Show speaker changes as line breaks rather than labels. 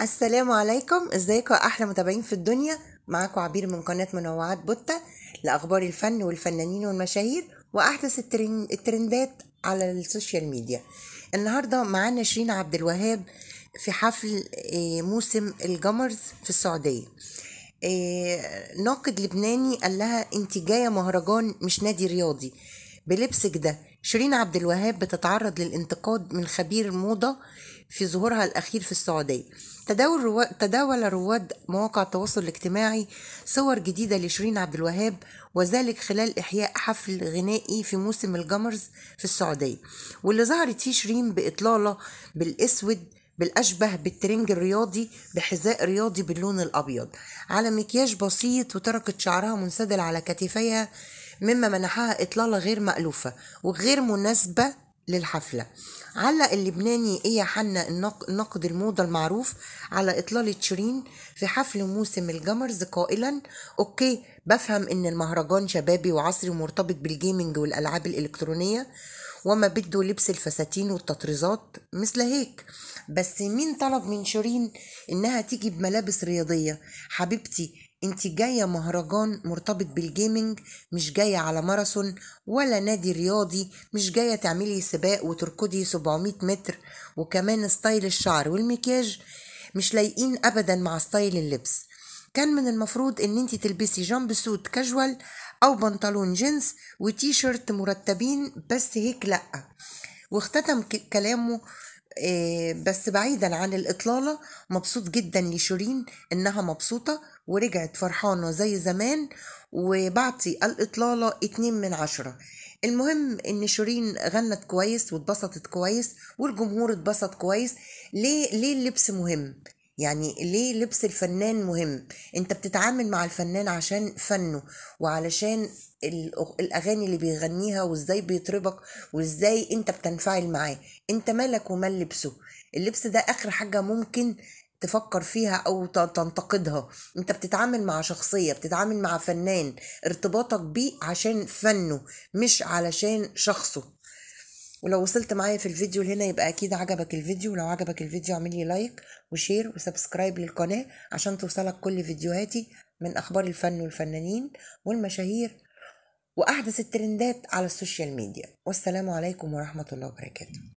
السلام عليكم ازيكم احلى متابعين في الدنيا معاكم عبير من قناه منوعات بوتا لاخبار الفن والفنانين والمشاهير واحدث الترندات على السوشيال ميديا النهارده معانا شيرين عبد الوهاب في حفل آه، موسم الجمرز في السعوديه آه، ناقد لبناني قال لها انت جايه مهرجان مش نادي رياضي بلبسك ده شيرين عبد الوهاب بتتعرض للانتقاد من خبير موضة في ظهورها الأخير في السعودية تداول, روا... تداول رواد مواقع التواصل الاجتماعي صور جديدة لشيرين عبد الوهاب وذلك خلال إحياء حفل غنائي في موسم الجمرز في السعودية واللي ظهرت فيه شيرين بإطلالة بالأسود بالأشبه بالترنج الرياضي بحذاء رياضي باللون الأبيض على مكياج بسيط وتركت شعرها منسدل على كتفيها مما منحها إطلالة غير مألوفة وغير مناسبة للحفلة علق اللبناني إيا حنا ناقد الموضة المعروف على إطلالة شيرين في حفل موسم الجمرز قائلا أوكي بفهم إن المهرجان شبابي وعصري ومرتبط بالجيمنج والألعاب الإلكترونية وما بده لبس الفساتين والتطريزات مثل هيك بس مين طلب من شيرين انها تيجي بملابس رياضية حبيبتي انت جايه مهرجان مرتبط بالجيمنج مش جايه على ماراثون ولا نادي رياضي مش جايه تعملي سباق وتركضي 700 متر وكمان ستايل الشعر والمكياج مش لايقين ابدا مع ستايل اللبس كان من المفروض ان انت تلبسي جامب سوت كاجوال او بنطلون جينز وتي شيرت مرتبين بس هيك لا واختتم كلامه آه، بس بعيدا عن الإطلالة مبسوط جدا لشيرين إنها مبسوطة ورجعت فرحانة زي زمان وبعطي الإطلالة اتنين من عشرة المهم ان شيرين غنت كويس واتبسطت كويس والجمهور اتبسط كويس ليه ليه اللبس مهم يعني ليه لبس الفنان مهم انت بتتعامل مع الفنان عشان فنه وعلشان الاغاني اللي بيغنيها وازاي بيطربك وازاي انت بتنفعل معاه انت مالك ومال لبسه اللبس ده اخر حاجة ممكن تفكر فيها او تنتقدها انت بتتعامل مع شخصيه بتتعامل مع فنان ارتباطك بيه عشان فنه مش علشان شخصه ولو وصلت معايا في الفيديو لهنا يبقى اكيد عجبك الفيديو ولو عجبك الفيديو اعملي لايك وشير وسبسكرايب للقناه عشان توصلك كل فيديوهاتي من اخبار الفن والفنانين والمشاهير واحدث الترندات على السوشيال ميديا والسلام عليكم ورحمه الله وبركاته